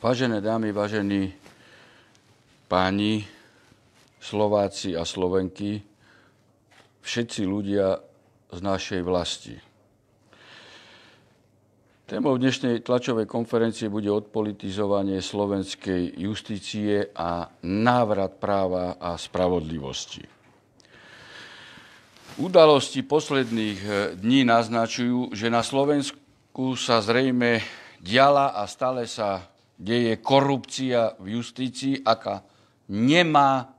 Vážené dámy, vážení páni, Slováci a Slovenky, všetci ľudia z našej vlasti. Témou dnešnej tlačovej konferencie bude odpolitizovanie slovenskej justície a návrat práva a spravodlivosti. Udalosti posledných eh, dní naznačujú, že na Slovensku sa zrejme diala a stále sa kde je korupcia v justícii, aká nemá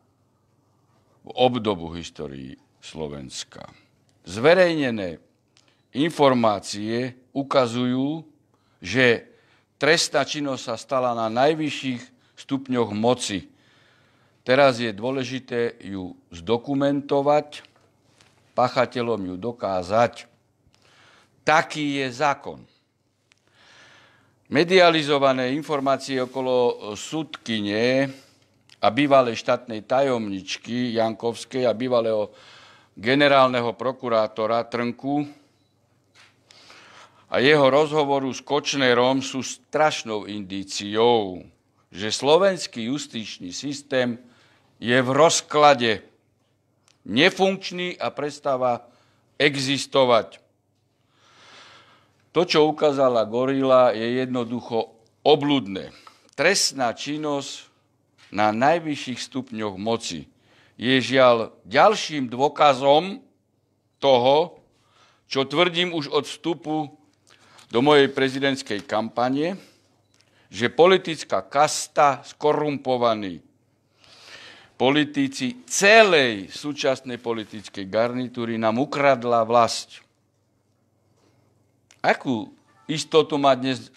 obdobu histórii Slovenska. Zverejnené informácie ukazujú, že trestná činnosť sa stala na najvyšších stupňoch moci. Teraz je dôležité ju zdokumentovať, pachateľom ju dokázať. Taký je zákon. Medializované informácie okolo e, súdkyne a bývalej štátnej tajomničky Jankovskej a bývalého generálneho prokurátora Trnku a jeho rozhovoru s Kočnerom sú strašnou indíciou, že slovenský justičný systém je v rozklade, nefunkčný a prestáva existovať. To, čo ukázala gorila, je jednoducho obludné. Trestná činnosť na najvyšších stupňoch moci je žiaľ ďalším dôkazom toho, čo tvrdím už od vstupu do mojej prezidentskej kampane, že politická kasta skorumpovaní politici celej súčasnej politickej garnitúry nám ukradla vlast. Akú istotu má dnes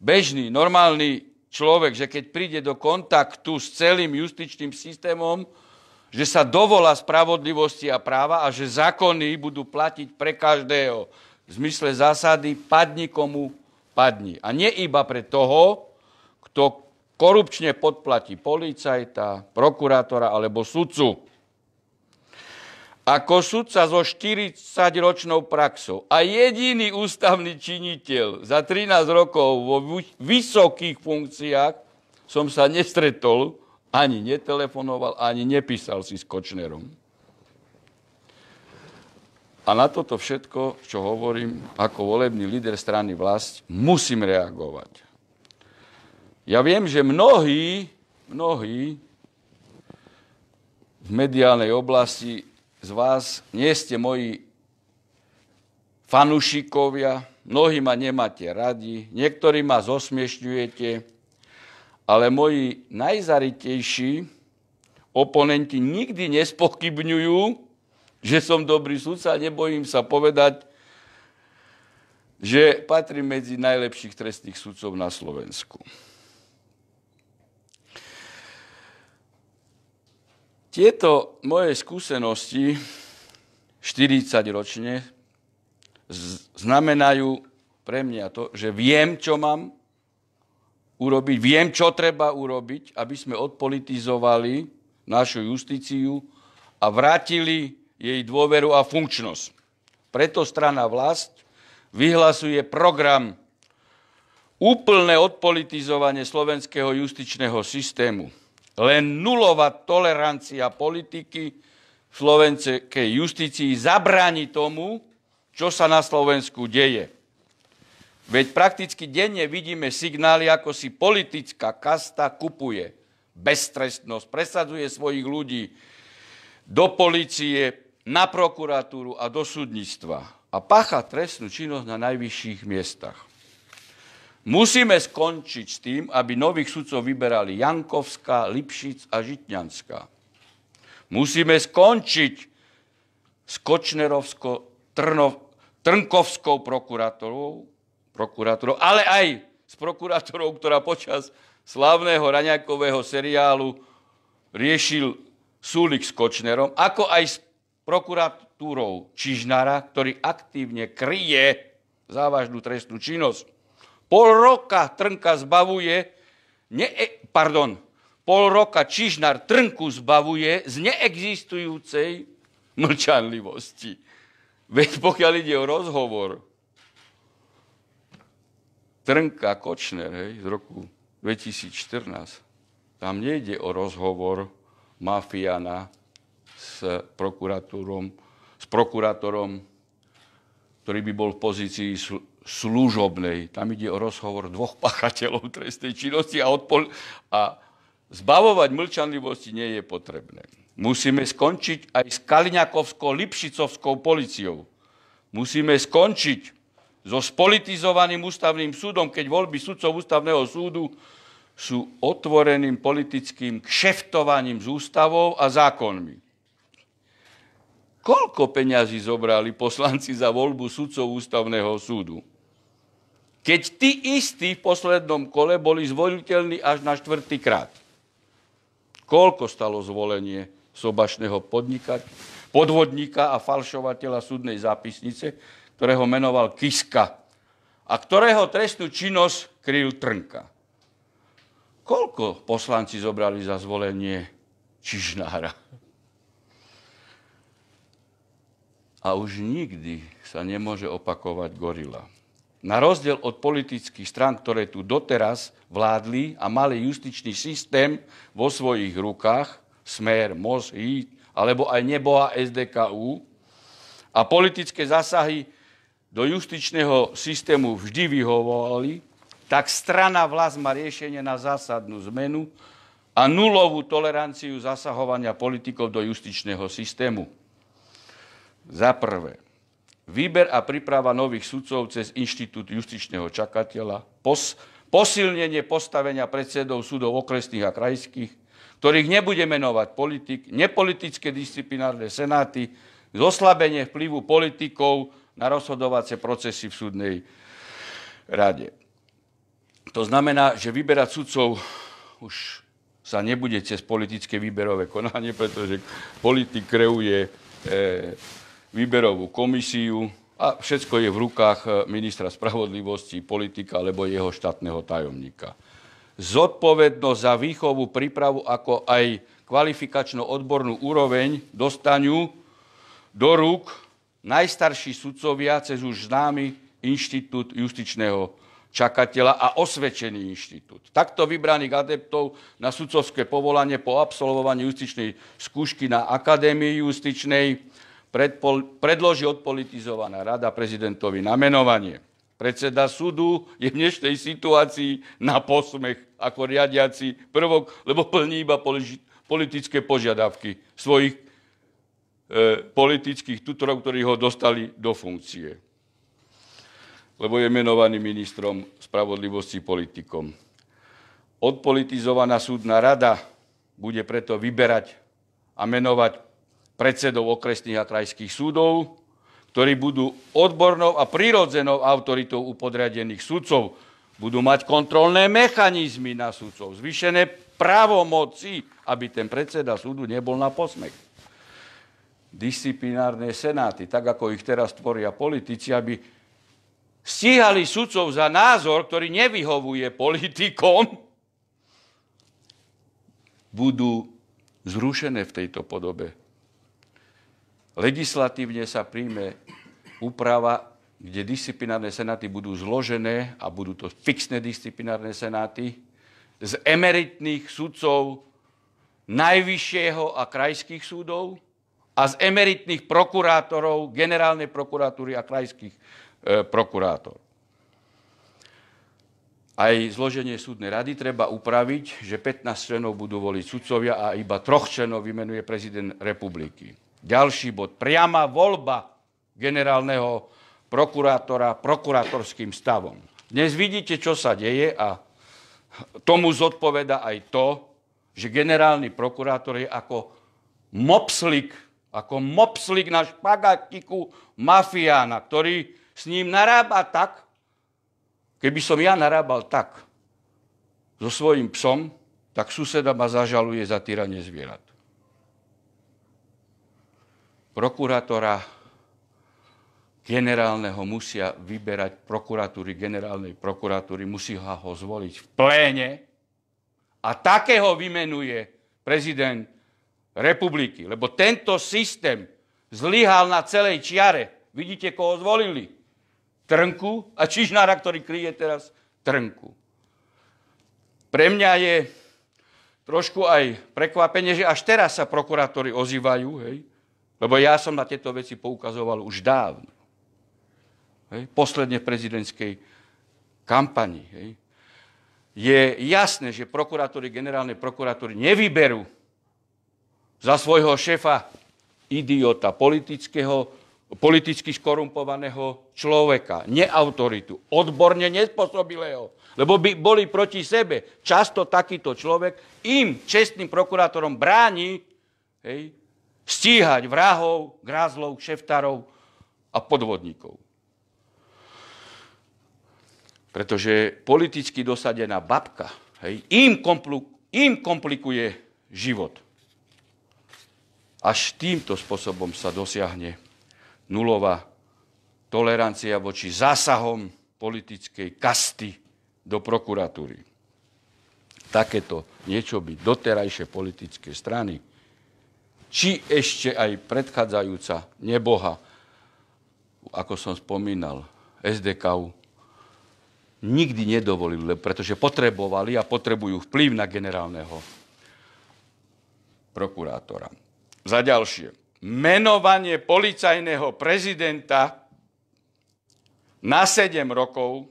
bežný, normálny človek, že keď príde do kontaktu s celým justičným systémom, že sa dovolá spravodlivosti a práva a že zákony budú platiť pre každého v zmysle zásady padni komu padni. A nie iba pre toho, kto korupčne podplatí policajta, prokurátora alebo sudcu ako sudca so 40-ročnou praxou a jediný ústavný činiteľ za 13 rokov vo vysokých funkciách som sa nestretol, ani netelefonoval, ani nepísal si s Kočnerom. A na toto všetko, čo hovorím, ako volebný líder strany vlast, musím reagovať. Ja viem, že mnohí, mnohí v mediálnej oblasti z vás nie ste moji fanušikovia, mnohí ma nemáte radi, niektorí ma zosmiešňujete, ale moji najzaritejší oponenti nikdy nespochybňujú, že som dobrý sudca a nebojím sa povedať, že patrím medzi najlepších trestných sudcov na Slovensku. Tieto moje skúsenosti 40 ročne znamenajú pre mňa to, že viem, čo mám urobiť, viem, čo treba urobiť, aby sme odpolitizovali našu justíciu a vrátili jej dôveru a funkčnosť. Preto strana vlast vyhlasuje program úplné odpolitizovanie slovenského justičného systému. Len nulová tolerancia politiky v slovenskej justícii zabráni tomu, čo sa na Slovensku deje. Veď prakticky denne vidíme signály, ako si politická kasta kupuje beztrestnosť, presadzuje svojich ľudí do policie, na prokuratúru a do súdnictva a pacha trestnú činnosť na najvyšších miestach. Musíme skončiť s tým, aby nových sudcov vyberali Jankovská, Lipšic a Žitňanská. Musíme skončiť s Kočnerovsko-Trnkovskou prokurátorou, ale aj s prokurátorou, ktorá počas slavného raňakového seriálu riešil súlik s Kočnerom, ako aj s prokuratúrou Čižnára, ktorý aktívne kryje závažnú trestnú činnosť. Pol roka Trnka zbavuje, ne, e, pardon, pol roka Čižnár Trnku zbavuje z neexistujúcej mlčanlivosti. Veď pokiaľ ide o rozhovor, Trnka Kočner hej, z roku 2014, tam nejde o rozhovor mafiana s prokurátorom, s prokurátorom, ktorý by bol v pozícii služobnej. Tam ide o rozhovor dvoch pachateľov trestnej činnosti a, odpol- a zbavovať mlčanlivosti nie je potrebné. Musíme skončiť aj s kaliňakovsko-lipšicovskou policiou. Musíme skončiť so spolitizovaným ústavným súdom, keď voľby sudcov ústavného súdu sú otvoreným politickým kšeftovaním s ústavou a zákonmi. Koľko peňazí zobrali poslanci za voľbu sudcov ústavného súdu? keď tí istí v poslednom kole boli zvoliteľní až na štvrtý krát. Koľko stalo zvolenie sobašného podnika, podvodníka a falšovateľa súdnej zápisnice, ktorého menoval Kiska a ktorého trestnú činnosť kryl Trnka. Koľko poslanci zobrali za zvolenie Čižnára? A už nikdy sa nemôže opakovať gorila na rozdiel od politických stran, ktoré tu doteraz vládli a mali justičný systém vo svojich rukách, Smer, MOS, HIT, alebo aj neboha SDKU, a politické zásahy do justičného systému vždy vyhovovali, tak strana vlast má riešenie na zásadnú zmenu a nulovú toleranciu zasahovania politikov do justičného systému. Za prvé, výber a príprava nových sudcov cez Inštitút justičného čakateľa, pos, posilnenie postavenia predsedov súdov okresných a krajských, ktorých nebude menovať politik, nepolitické disciplinárne senáty, zoslabenie vplyvu politikov na rozhodovacie procesy v súdnej rade. To znamená, že vyberať sudcov už sa nebude cez politické výberové konanie, pretože politik kreuje e, výberovú komisiu a všetko je v rukách e, ministra spravodlivosti, politika alebo jeho štátneho tajomníka. Zodpovednosť za výchovu, prípravu ako aj kvalifikačno-odbornú úroveň dostanú do rúk najstarší sudcovia cez už známy inštitút justičného čakateľa a osvedčený inštitút. Takto vybraných adeptov na sudcovské povolanie po absolvovaní justičnej skúšky na Akadémii justičnej predloží odpolitizovaná rada prezidentovi na menovanie. Predseda súdu je v dnešnej situácii na posmech ako riadiaci prvok, lebo plní iba politické požiadavky svojich e, politických tutorov, ktorí ho dostali do funkcie. Lebo je menovaný ministrom spravodlivosti politikom. Odpolitizovaná súdna rada bude preto vyberať a menovať predsedov okresných a krajských súdov, ktorí budú odbornou a prírodzenou autoritou u podriadených sudcov. Budú mať kontrolné mechanizmy na sudcov, Zvyšené právomoci, aby ten predseda súdu nebol na posmech. Disciplinárne senáty, tak ako ich teraz tvoria politici, aby stíhali sudcov za názor, ktorý nevyhovuje politikom, budú zrušené v tejto podobe. Legislatívne sa príjme úprava, kde disciplinárne senáty budú zložené a budú to fixné disciplinárne senáty z emeritných sudcov najvyššieho a krajských súdov a z emeritných prokurátorov generálnej prokuratúry a krajských e, prokurátorov. Aj zloženie súdnej rady treba upraviť, že 15 členov budú voliť sudcovia a iba troch členov vymenuje prezident republiky. Ďalší bod. Priama voľba generálneho prokurátora prokurátorským stavom. Dnes vidíte, čo sa deje a tomu zodpoveda aj to, že generálny prokurátor je ako mopslik, ako mopslik na špagatiku mafiána, ktorý s ním narába tak, keby som ja narábal tak so svojím psom, tak suseda ma zažaluje za tyranie zvierat prokurátora generálneho musia vyberať prokuratúry, generálnej prokuratúry, musí ho zvoliť v pléne a takého vymenuje prezident republiky. Lebo tento systém zlyhal na celej čiare. Vidíte, koho zvolili? Trnku a Čižnára, ktorý kryje teraz Trnku. Pre mňa je trošku aj prekvapenie, že až teraz sa prokurátori ozývajú, hej, lebo ja som na tieto veci poukazoval už dávno. Hej, posledne v prezidentskej kampani. Hej. Je jasné, že prokurátory generálne prokurátory nevyberú za svojho šefa idiota politického, politicky skorumpovaného človeka, neautoritu, odborne nespôsobilého, lebo by boli proti sebe. Často takýto človek im, čestným prokurátorom, bráni hej, stíhať vrahov, grázlov, šeftarov a podvodníkov. Pretože politicky dosadená babka hej, im, komplu, im komplikuje život. Až týmto spôsobom sa dosiahne nulová tolerancia voči zásahom politickej kasty do prokuratúry. Takéto niečo by doterajšie politické strany či ešte aj predchádzajúca neboha, ako som spomínal, SDK nikdy nedovolili, pretože potrebovali a potrebujú vplyv na generálneho prokurátora. Za ďalšie, menovanie policajného prezidenta na 7 rokov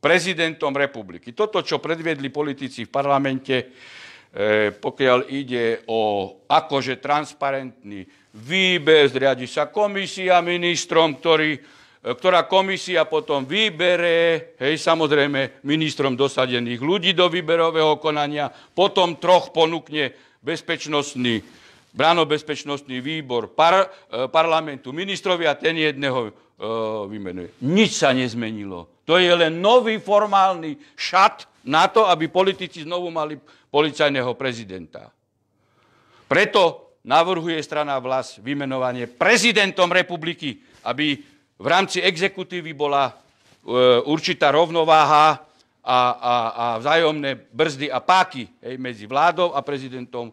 prezidentom republiky. Toto, čo predviedli politici v parlamente, E, pokiaľ ide o akože transparentný výber, zriadi sa komisia ministrom, ktorý, e, ktorá komisia potom vybere, hej, samozrejme, ministrom dosadených ľudí do výberového konania, potom troch ponúkne bezpečnostný, branobezpečnostný výbor par, e, parlamentu ministrovi a ten jedného e, vymenuje. Nič sa nezmenilo. To je len nový formálny šat na to, aby politici znovu mali policajného prezidenta. Preto navrhuje strana vlast vymenovanie prezidentom republiky, aby v rámci exekutívy bola e, určitá rovnováha a, a, a vzájomné brzdy a páky hej, medzi vládou a prezidentom e,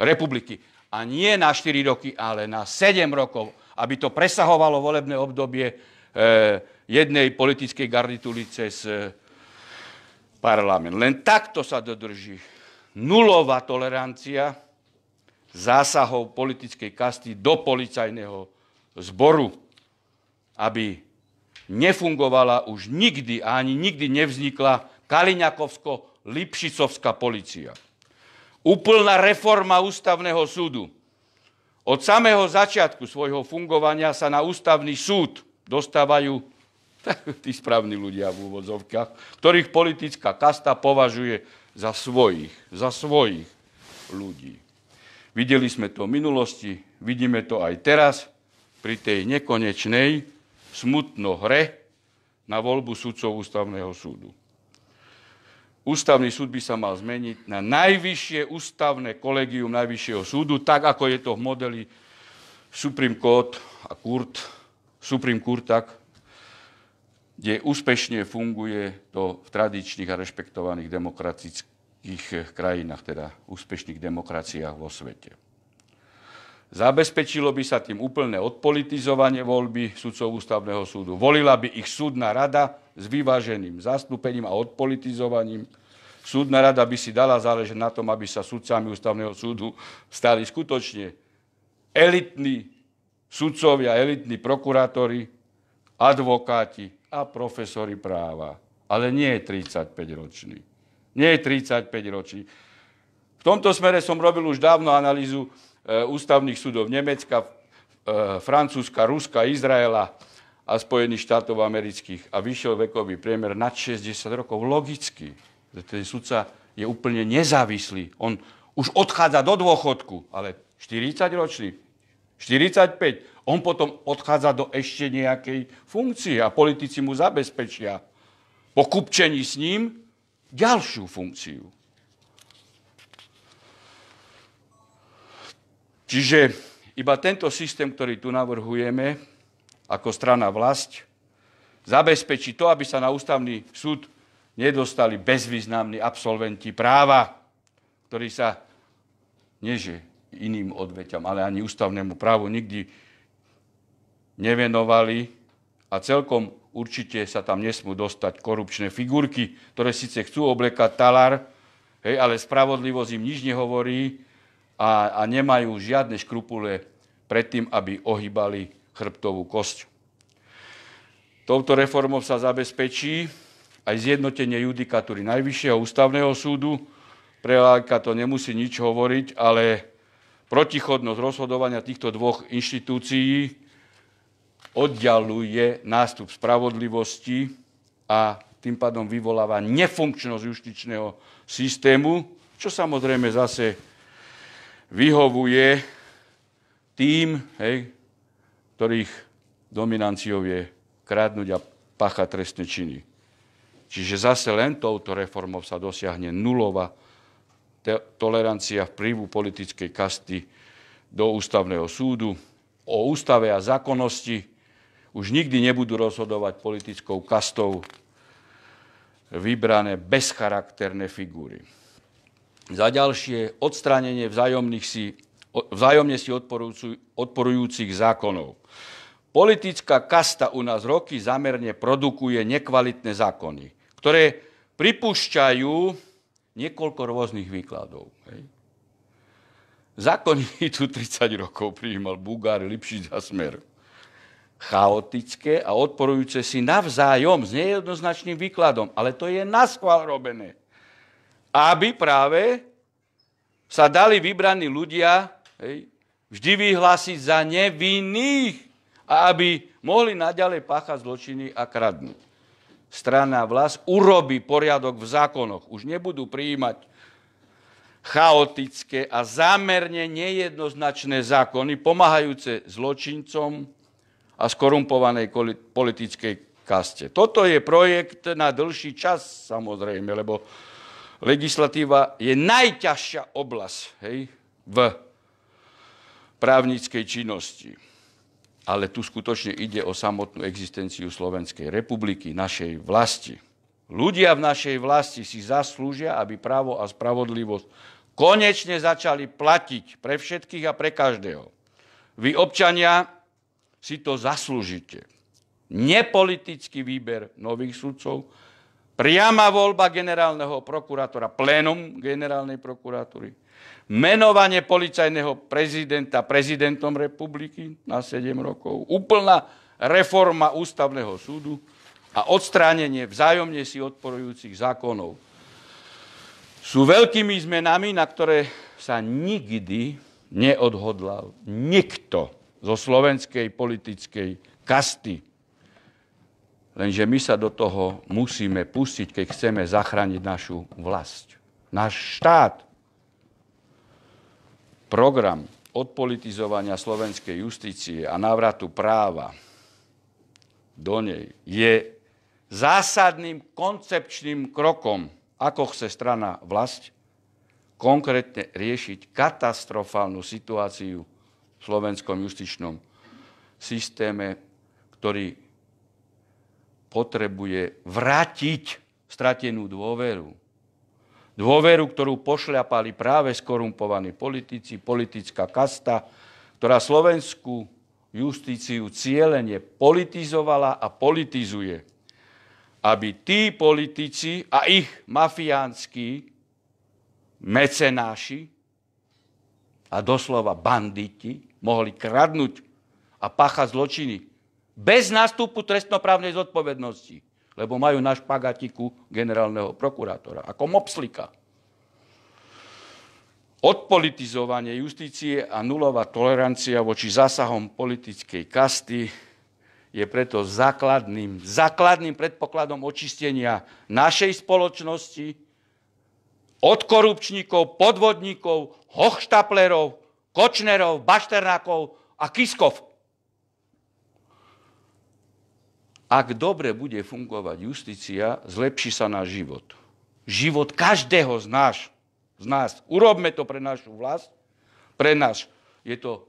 republiky. A nie na 4 roky, ale na 7 rokov, aby to presahovalo volebné obdobie e, jednej politickej garnitúry cez e, parlament. Len takto sa dodrží nulová tolerancia zásahov politickej kasty do policajného zboru, aby nefungovala už nikdy a ani nikdy nevznikla Kaliňakovsko-Lipšicovská policia. Úplná reforma ústavného súdu. Od samého začiatku svojho fungovania sa na ústavný súd dostávajú tí správni ľudia v úvodzovkách, ktorých politická kasta považuje za svojich, za svojich ľudí. Videli sme to v minulosti, vidíme to aj teraz pri tej nekonečnej smutno hre na voľbu sudcov ústavného súdu. Ústavný súd by sa mal zmeniť na najvyššie ústavné kolegium najvyššieho súdu, tak ako je to v modeli Supreme Court a Kurt, Supreme Court, tak kde úspešne funguje to v tradičných a rešpektovaných demokratických krajinách, teda úspešných demokraciách vo svete. Zabezpečilo by sa tým úplné odpolitizovanie voľby sudcov ústavného súdu. Volila by ich súdna rada s vyváženým zastúpením a odpolitizovaním. Súdna rada by si dala záležiť na tom, aby sa sudcami ústavného súdu stali skutočne elitní sudcovia, elitní prokurátori, advokáti, a profesori práva. Ale nie je 35-ročný. Nie je 35-ročný. V tomto smere som robil už dávno analýzu e, ústavných súdov Nemecka, e, Francúzska, Ruska, Izraela a Spojených štátov amerických a vyšiel vekový priemer nad 60 rokov. Logicky. Ten sudca je úplne nezávislý. On už odchádza do dôchodku, ale 40-ročný, 45, on potom odchádza do ešte nejakej funkcie a politici mu zabezpečia po kupčení s ním ďalšiu funkciu. Čiže iba tento systém, ktorý tu navrhujeme ako strana vlast, zabezpečí to, aby sa na ústavný súd nedostali bezvýznamní absolventi práva, ktorí sa nieže iným odveťam, ale ani ústavnému právu nikdy nevenovali a celkom určite sa tam nesmú dostať korupčné figurky, ktoré síce chcú oblekať talár, hej, ale spravodlivosť im nič nehovorí a, a nemajú žiadne škrupule pred tým, aby ohýbali chrbtovú kosť. Touto reformou sa zabezpečí aj zjednotenie judikatúry Najvyššieho ústavného súdu. Pre lajka to nemusí nič hovoriť, ale protichodnosť rozhodovania týchto dvoch inštitúcií oddialuje nástup spravodlivosti a tým pádom vyvoláva nefunkčnosť justičného systému, čo samozrejme zase vyhovuje tým, hej, ktorých dominanciou je kradnúť a pacha trestné činy. Čiže zase len touto reformou sa dosiahne nulová tolerancia vplyvu politickej kasty do ústavného súdu. O ústave a zákonnosti už nikdy nebudú rozhodovať politickou kastou vybrané bezcharakterné figúry. Za ďalšie, odstránenie vzájomných si, vzájomne si odporujúcich zákonov. Politická kasta u nás roky zamerne produkuje nekvalitné zákony, ktoré pripúšťajú niekoľko rôznych výkladov. Hej. Zákony tu 30 rokov prijímal Bugár, Lipšic a Smer chaotické a odporujúce si navzájom s nejednoznačným výkladom. Ale to je naschvál robené. Aby práve sa dali vybraní ľudia hej, vždy vyhlásiť za nevinných a aby mohli naďalej páchať zločiny a kradnúť. Strana vlast urobí poriadok v zákonoch. Už nebudú prijímať chaotické a zámerne nejednoznačné zákony pomáhajúce zločincom, a skorumpovanej politickej kaste. Toto je projekt na dlhší čas, samozrejme, lebo legislatíva je najťažšia oblasť hej, v právnickej činnosti. Ale tu skutočne ide o samotnú existenciu Slovenskej republiky, našej vlasti. Ľudia v našej vlasti si zaslúžia, aby právo a spravodlivosť konečne začali platiť pre všetkých a pre každého. Vy občania si to zaslúžite. Nepolitický výber nových sudcov, priama voľba generálneho prokurátora, plénom generálnej prokuratúry, menovanie policajného prezidenta prezidentom republiky na 7 rokov, úplná reforma ústavného súdu a odstránenie vzájomne si odporujúcich zákonov. Sú veľkými zmenami, na ktoré sa nikdy neodhodlal nikto zo slovenskej politickej kasty. Lenže my sa do toho musíme pustiť, keď chceme zachrániť našu vlast, náš štát. Program odpolitizovania slovenskej justície a návratu práva do nej je zásadným koncepčným krokom, ako chce strana vlast konkrétne riešiť katastrofálnu situáciu v slovenskom justičnom systéme, ktorý potrebuje vrátiť stratenú dôveru. Dôveru, ktorú pošľapali práve skorumpovaní politici, politická kasta, ktorá slovenskú justíciu cieľene politizovala a politizuje, aby tí politici a ich mafiánsky mecenáši a doslova banditi mohli kradnúť a páchať zločiny bez nástupu trestnoprávnej zodpovednosti, lebo majú na špagatiku generálneho prokurátora, ako mopslika. Odpolitizovanie justície a nulová tolerancia voči zásahom politickej kasty je preto základným, základným predpokladom očistenia našej spoločnosti, od korupčníkov, podvodníkov, hochštaplerov, kočnerov, bašternákov a kiskov. Ak dobre bude fungovať justícia, zlepší sa náš život. Život každého z nás. Z nás. Urobme to pre našu vlast. Pre nás je to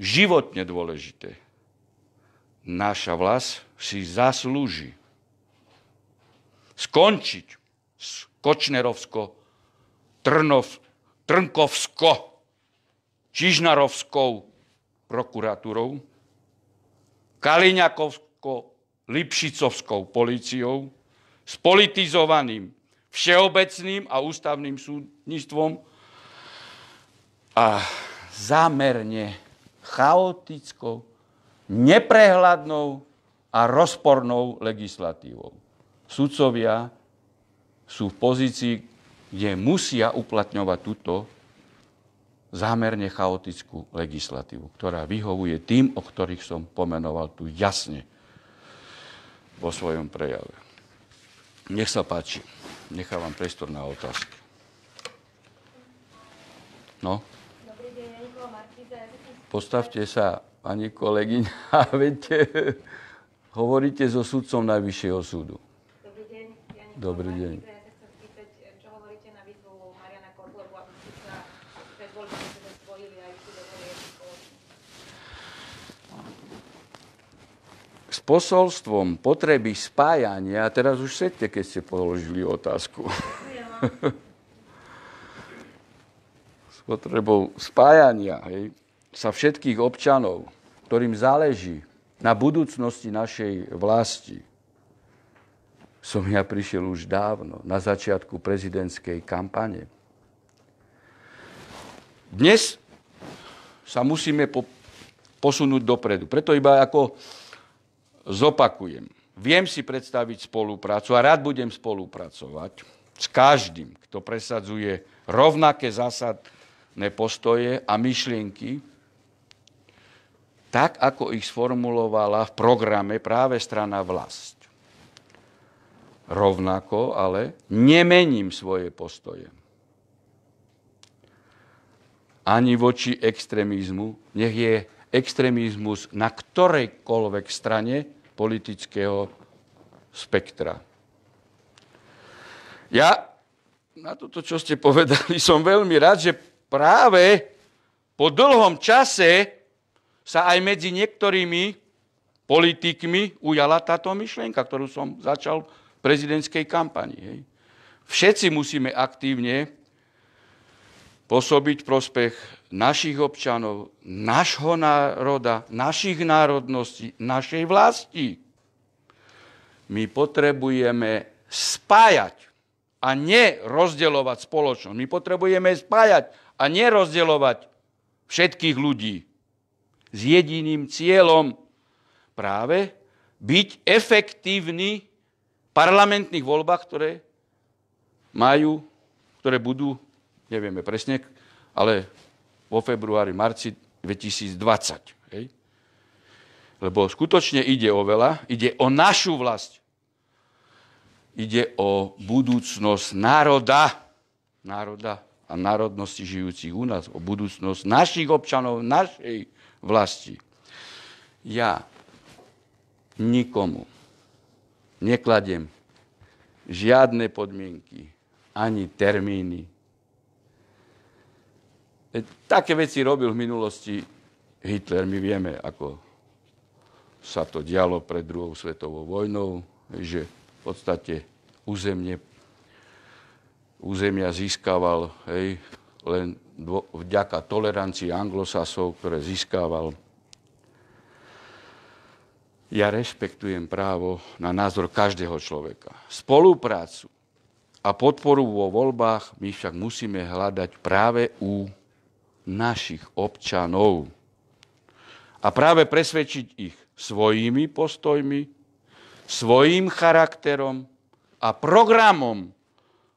životne dôležité. Naša vlast si zaslúži skončiť s Kočnerovsko, Trnov, Trnkovsko, Čižnarovskou prokuratúrou, Kaliňakovsko, Lipšicovskou políciou, spolitizovaným všeobecným a ústavným súdnictvom a zámerne chaotickou, neprehľadnou a rozpornou legislatívou. Sudcovia sú v pozícii, kde musia uplatňovať túto zámerne chaotickú legislatívu, ktorá vyhovuje tým, o ktorých som pomenoval tu jasne vo svojom prejave. Nech sa páči. Nechávam priestor na otázky. No? Dobrý deň, Postavte sa, pani kolegyňa, viete, hovoríte so sudcom Najvyššieho súdu. Dobrý deň, deň. Dobrý deň. posolstvom potreby spájania, a teraz už sedte, keď ste položili otázku. S potrebou spájania hej, sa všetkých občanov, ktorým záleží na budúcnosti našej vlasti, som ja prišiel už dávno, na začiatku prezidentskej kampane. Dnes sa musíme po, posunúť dopredu. Preto iba ako Zopakujem. Viem si predstaviť spoluprácu a rád budem spolupracovať s každým, kto presadzuje rovnaké zásadné postoje a myšlienky, tak ako ich sformulovala v programe práve strana vlast. Rovnako ale nemením svoje postoje. Ani voči extrémizmu, nech je extrémizmus na ktorejkoľvek strane politického spektra. Ja na toto, čo ste povedali, som veľmi rád, že práve po dlhom čase sa aj medzi niektorými politikmi ujala táto myšlienka, ktorú som začal v prezidentskej kampani. Všetci musíme aktívne pôsobiť prospech našich občanov, našho národa, našich národností, našej vlasti. My potrebujeme spájať a nerozdeľovať spoločnosť. My potrebujeme spájať a nerozdeľovať všetkých ľudí s jediným cieľom práve byť efektívny v parlamentných voľbách, ktoré majú, ktoré budú nevieme presne, ale vo februári, marci 2020. Hej? Lebo skutočne ide o veľa, ide o našu vlast. Ide o budúcnosť národa, národa a národnosti žijúcich u nás, o budúcnosť našich občanov, našej vlasti. Ja nikomu nekladiem žiadne podmienky, ani termíny, Také veci robil v minulosti Hitler. My vieme, ako sa to dialo pred druhou svetovou vojnou, že v podstate územie, územia získaval hej, len dvo, vďaka tolerancii anglosasov, ktoré získával. Ja rešpektujem právo na názor každého človeka. Spoluprácu a podporu vo voľbách my však musíme hľadať práve u našich občanov. A práve presvedčiť ich svojimi postojmi, svojim charakterom a programom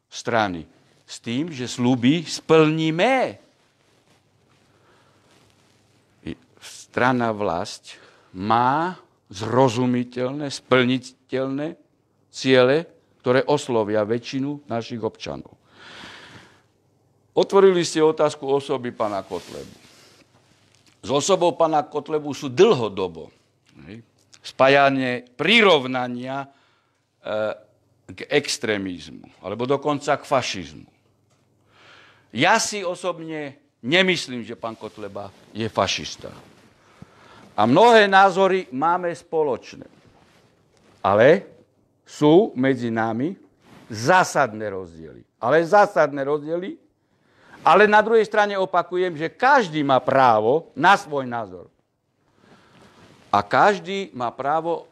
strany. S tým, že sluby splníme. Strana vlast má zrozumiteľné, splniteľné ciele, ktoré oslovia väčšinu našich občanov. Otvorili ste otázku osoby pána Kotlebu. S osobou pána Kotlebu sú dlhodobo spájanie prirovnania e, k extrémizmu, alebo dokonca k fašizmu. Ja si osobne nemyslím, že pán Kotleba je fašista. A mnohé názory máme spoločné. Ale sú medzi nami zásadné rozdiely. Ale zásadné rozdiely, ale na druhej strane opakujem, že každý má právo na svoj názor. A každý má právo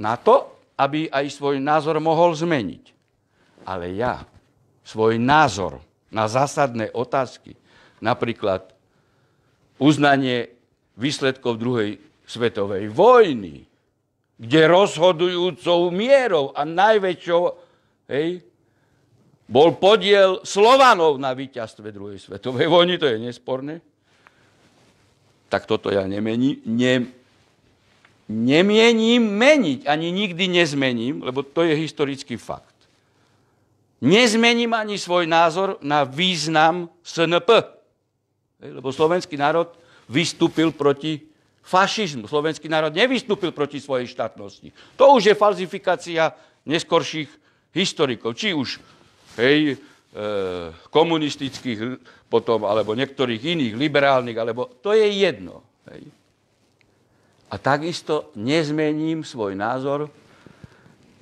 na to, aby aj svoj názor mohol zmeniť. Ale ja svoj názor na zásadné otázky, napríklad uznanie výsledkov druhej svetovej vojny, kde rozhodujúcou mierou a najväčšou hej, bol podiel Slovanov na víťazstve druhej svetovej vojny, to je nesporné. Tak toto ja nemení, ne, nemiením meniť, ani nikdy nezmením, lebo to je historický fakt. Nezmením ani svoj názor na význam SNP, lebo slovenský národ vystúpil proti fašizmu. Slovenský národ nevystúpil proti svojej štátnosti. To už je falzifikácia neskorších historikov, či už hej, e, komunistických potom, alebo niektorých iných, liberálnych, alebo to je jedno. Hej. A takisto nezmením svoj názor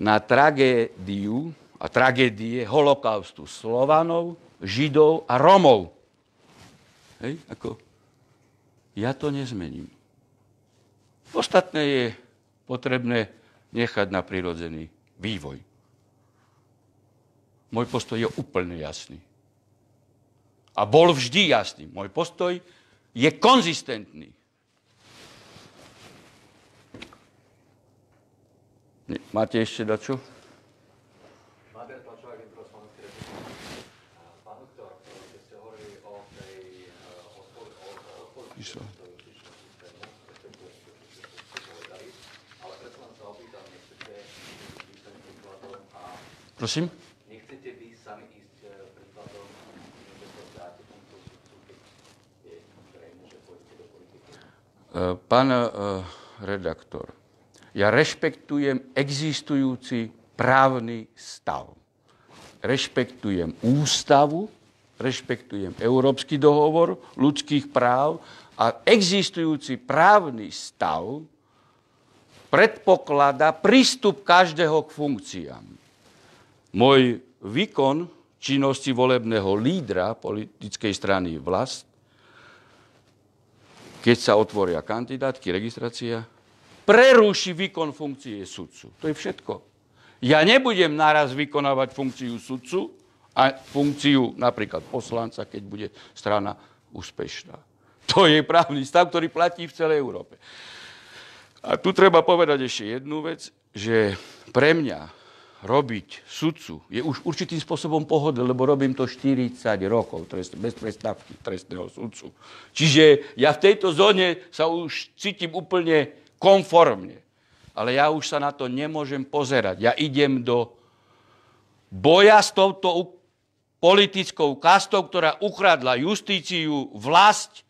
na tragédiu a tragédie holokaustu Slovanov, Židov a Romov. Hej, ako ja to nezmením. Ostatné je potrebné nechať na prirodzený vývoj. Môj postoj je úplne jasný. A bol vždy jasný. Môj postoj je konzistentný. Máte ešte dačo? Prosím? Pán eh, redaktor, ja rešpektujem existujúci právny stav. Rešpektujem ústavu, rešpektujem Európsky dohovor ľudských práv a existujúci právny stav predpokladá prístup každého k funkciám. Môj výkon činnosti volebného lídra politickej strany vlast keď sa otvoria kandidátky, registrácia, preruší výkon funkcie sudcu. To je všetko. Ja nebudem naraz vykonávať funkciu sudcu a funkciu napríklad poslanca, keď bude strana úspešná. To je právny stav, ktorý platí v celej Európe. A tu treba povedať ešte jednu vec, že pre mňa robiť sudcu je už určitým spôsobom pohode, lebo robím to 40 rokov trest, bez prestávky trestného sudcu. Čiže ja v tejto zóne sa už cítim úplne konformne. Ale ja už sa na to nemôžem pozerať. Ja idem do boja s touto politickou kastou, ktorá ukradla justíciu, vlast,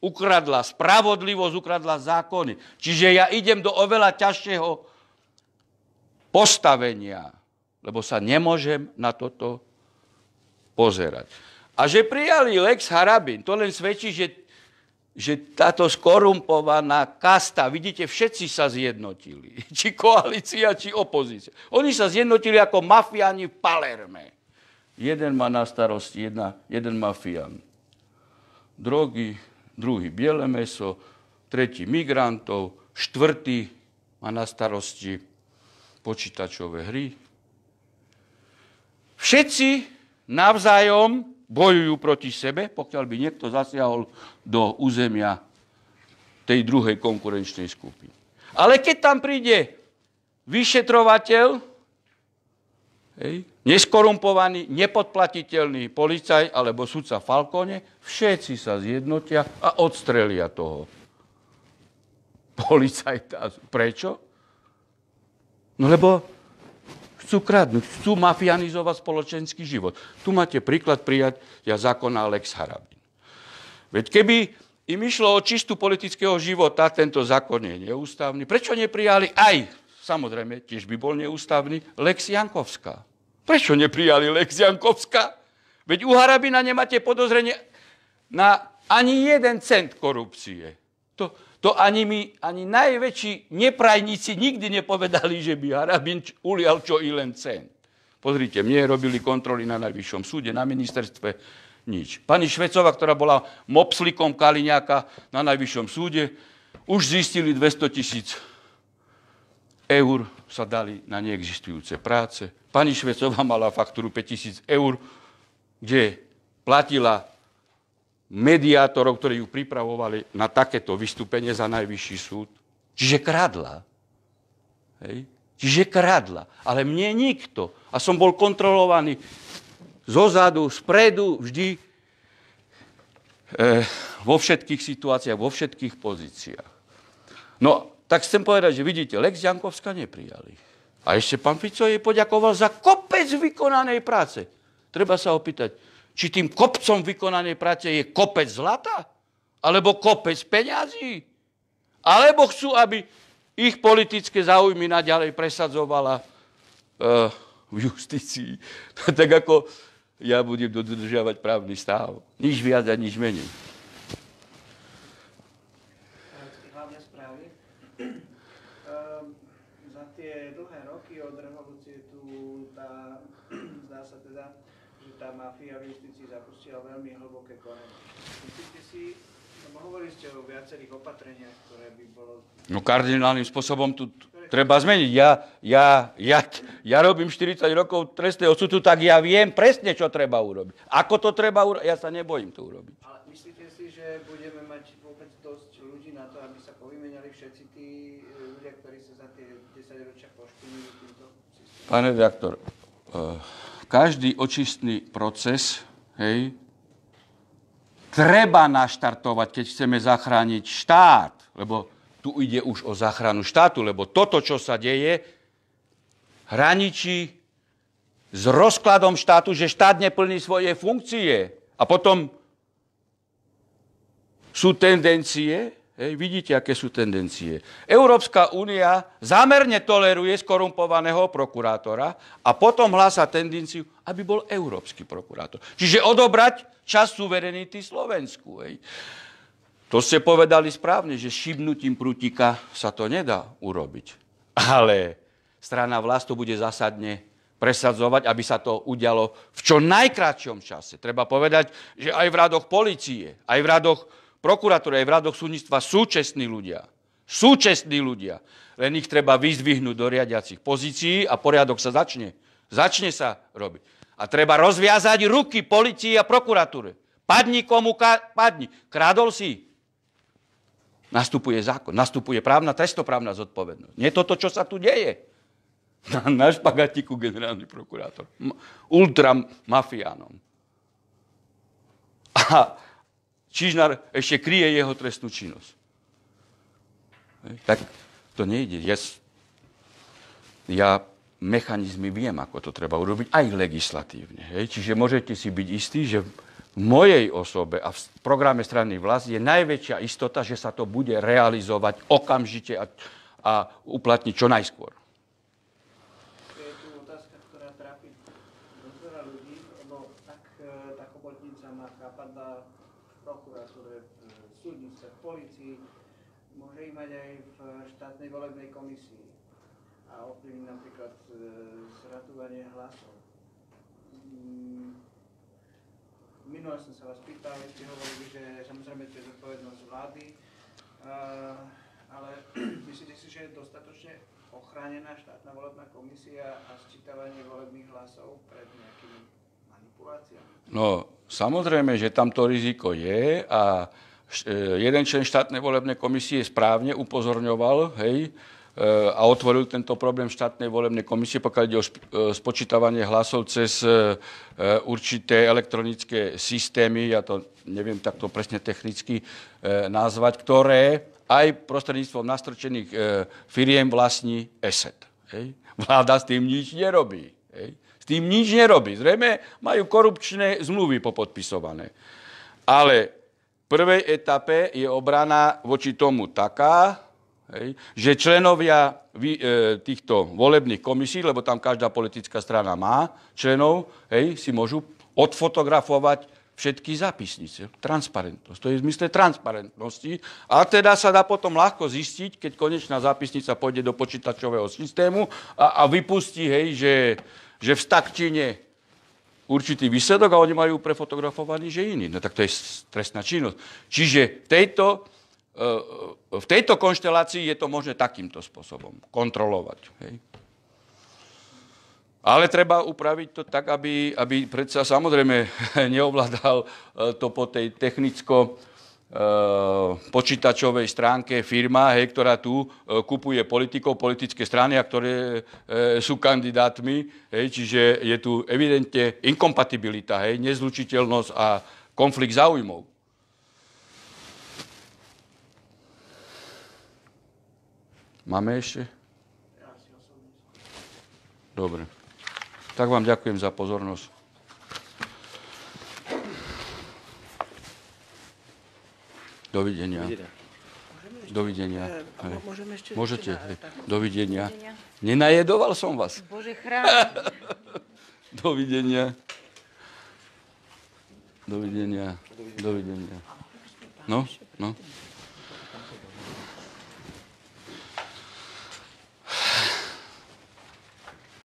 ukradla spravodlivosť, ukradla zákony. Čiže ja idem do oveľa ťažšieho postavenia lebo sa nemôžem na toto pozerať. A že prijali Lex Harabin, to len svedčí, že, že táto skorumpovaná kasta, vidíte, všetci sa zjednotili. Či koalícia, či opozícia. Oni sa zjednotili ako mafiáni v Palerme. Jeden má na starosti jedna, jeden mafián. Drogy, druhý biele meso, tretí migrantov, štvrtý má na starosti počítačové hry, Všetci navzájom bojujú proti sebe, pokiaľ by niekto zasiahol do územia tej druhej konkurenčnej skupiny. Ale keď tam príde vyšetrovateľ, hej, neskorumpovaný, nepodplatiteľný policaj alebo sudca Falkone, všetci sa zjednotia a odstrelia toho policajta. Prečo? No lebo chcú kradnúť, chcú mafianizovať spoločenský život. Tu máte príklad prijať ja zákona Alex Harabin. Veď keby im išlo o čistú politického života, tento zákon je neústavný. Prečo neprijali aj, samozrejme, tiež by bol neústavný, Lex Jankovská? Prečo neprijali Lex Jankovská? Veď u Harabina nemáte podozrenie na ani jeden cent korupcie. To, to ani my, ani najväčší neprajníci nikdy nepovedali, že by Harabin ulial čo i len cen. Pozrite, mne robili kontroly na najvyššom súde, na ministerstve, nič. Pani Švecová, ktorá bola mopslikom Kaliňáka na najvyššom súde, už zistili 200 tisíc eur sa dali na neexistujúce práce. Pani Švecová mala faktúru 5000 eur, kde platila mediátorov, ktorí ju pripravovali na takéto vystúpenie za najvyšší súd. Čiže kradla. Hej. Čiže kradla. Ale mne nikto. A som bol kontrolovaný zo zadu, spredu, vždy eh, vo všetkých situáciách, vo všetkých pozíciách. No, tak chcem povedať, že vidíte, Lex Jankovska neprijali. A ešte pán Fico jej poďakoval za kopec vykonanej práce. Treba sa opýtať, či tým kopcom vykonanej práce je kopec zlata? Alebo kopec peňazí? Alebo chcú, aby ich politické záujmy naďalej presadzovala uh, v justícii. tak ako ja budem dodržiavať právny stav. Nič viac a nič menej. Ehm, teda, mafia zatiaľ veľmi hlboké korene. Myslíte si, lebo hovorili ste o viacerých opatreniach, ktoré by bolo... No kardinálnym spôsobom tu treba zmeniť. Ja, ja, ja, ja robím 40 rokov trestného súdu, tak ja viem presne, čo treba urobiť. Ako to treba urobiť, ja sa nebojím to urobiť. Ale myslíte si, že budeme mať vôbec dosť ľudí na to, aby sa povymenali všetci tí e, ľudia, ktorí sa za tie 10 ročia poškodili týmto systémom? Pán redaktor, e, každý očistný proces, hej, treba naštartovať, keď chceme zachrániť štát, lebo tu ide už o záchranu štátu, lebo toto, čo sa deje, hraničí s rozkladom štátu, že štát neplní svoje funkcie. A potom sú tendencie, Hej, vidíte, aké sú tendencie. Európska únia zámerne toleruje skorumpovaného prokurátora a potom hlása tendenciu, aby bol európsky prokurátor. Čiže odobrať čas suverenity Slovensku. Hej. To ste povedali správne, že šibnutím prútika sa to nedá urobiť. Ale strana vlast to bude zásadne presadzovať, aby sa to udialo v čo najkračšom čase. Treba povedať, že aj v radoch policie, aj v radoch prokuratúre aj v radoch súdnictva sú čestní ľudia. Sú čestní ľudia. Len ich treba vyzdvihnúť do riadiacich pozícií a poriadok sa začne. Začne sa robiť. A treba rozviazať ruky policii a prokuratúre. Padni komu ka- padni. Krádol si. Nastupuje zákon, nastupuje právna, trestoprávna zodpovednosť. Nie toto, čo sa tu deje. Na, na špagatiku generálny prokurátor. Ultramafiánom. A Čižnár ešte kryje jeho trestnú činnosť. Tak to nejde. Ja, ja mechanizmy viem, ako to treba urobiť, aj legislatívne. Hej. Čiže môžete si byť istí, že v mojej osobe a v programe strany vlast je najväčšia istota, že sa to bude realizovať okamžite a, a uplatniť čo najskôr. štátnej volebnej komisii a ovplyvniť napríklad e, zradovanie hlasov. Mm, minule som sa vás pýtal, ste hovorili, že samozrejme to je zodpovednosť vlády, ale myslíte si, že je dostatočne ochránená štátna volebná komisia a sčítavanie volebných hlasov pred nejakými manipuláciami? No, samozrejme, že tam to riziko je a E, jeden člen štátnej volebnej komisie správne upozorňoval, hej, e, a otvoril tento problém štátnej volebnej komisie, pokiaľ ide o e, spočítavanie hlasov cez určité elektronické systémy, ja to neviem takto presne technicky nazvať, ktoré aj prostredníctvom nastrčených firiem vlastní ESET. Hej. Vláda s tým nič nerobí. Hej. S tým nič nerobí. Zrejme majú korupčné zmluvy popodpisované. Ale prvej etape je obrana voči tomu taká, hej, že členovia vý, e, týchto volebných komisí, lebo tam každá politická strana má členov, hej, si môžu odfotografovať všetky zápisnice. Transparentnosť. To je v zmysle transparentnosti. A teda sa dá potom ľahko zistiť, keď konečná zápisnica pôjde do počítačového systému a, a vypustí, hej, že, že v Stakčine určitý výsledok a oni majú prefotografovaný, že iný. No tak to je trestná činnosť. Čiže v tejto, e, v tejto konštelácii je to možné takýmto spôsobom kontrolovať. Hej. Ale treba upraviť to tak, aby, aby predsa samozrejme neovládal e, to po tej technicko Eh, počítačovej stránke firma, hej, ktorá tu eh, kupuje politikov, politické strany, a ktoré eh, sú kandidátmi. Hej, čiže je tu evidentne inkompatibilita, hej, nezlučiteľnosť a konflikt záujmov. Máme ešte? Dobre. Tak vám ďakujem za pozornosť. Dovidenia. Dovidenia. E, môžeme ešte Môžete. Dovidenia. Nenajedoval som vás. Bože chrám. Dovidenia. Dovidenia. Dovidenia. No, no.